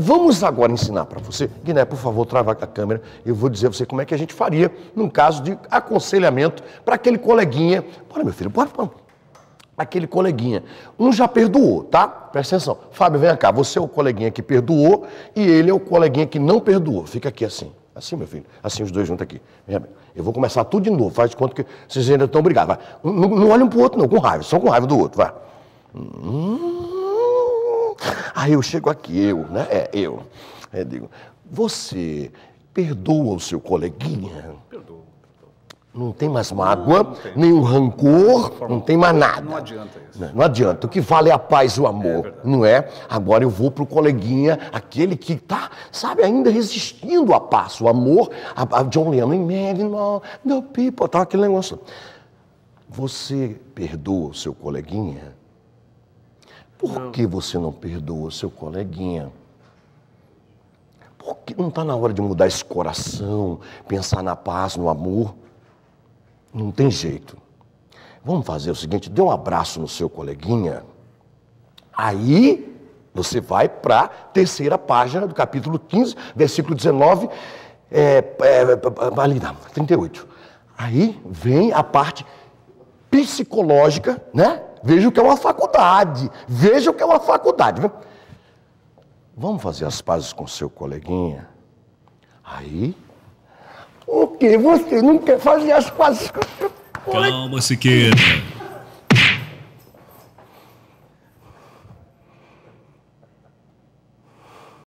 Vamos agora ensinar para você. Guiné, por favor, trava a câmera. Eu vou dizer a você como é que a gente faria num caso de aconselhamento para aquele coleguinha. Bora, meu filho, bora, bora. Aquele coleguinha. Um já perdoou, tá? Presta atenção. Fábio, vem cá. Você é o coleguinha que perdoou e ele é o coleguinha que não perdoou. Fica aqui assim. Assim, meu filho. Assim, os dois juntos aqui. Eu vou começar tudo de novo. Faz de conta que vocês ainda estão brigados. Vai. Não, não olhem um pro outro, não. Com raiva. Só com raiva do outro. Vai. Hum. Aí ah, eu chego aqui, eu, né? É, eu. Eu é, digo, você perdoa o seu coleguinha? Perdoa. Não tem mais mágoa, não, não tem. nenhum rancor, não, não tem mais nada. Não adianta isso. Não, não, adianta. O que vale é a paz e o amor, é não é? Agora eu vou para o coleguinha, aquele que está, sabe, ainda resistindo à paz, o amor. A, a John Lennon, imagine all the people, tá, aquele negócio. Você perdoa o seu coleguinha? Por não. que você não perdoa seu coleguinha? Por que não está na hora de mudar esse coração, pensar na paz, no amor? Não tem jeito. Vamos fazer o seguinte: dê um abraço no seu coleguinha. Aí você vai para a terceira página do capítulo 15, versículo 19, é, é, é, ali, não, 38. Aí vem a parte psicológica, né? Veja o que é uma faculdade. Veja o que é uma faculdade. Vamos fazer as pazes com seu coleguinha. Aí, o que você não quer fazer as pazes com seu coleguinha? Calma, Siqueira.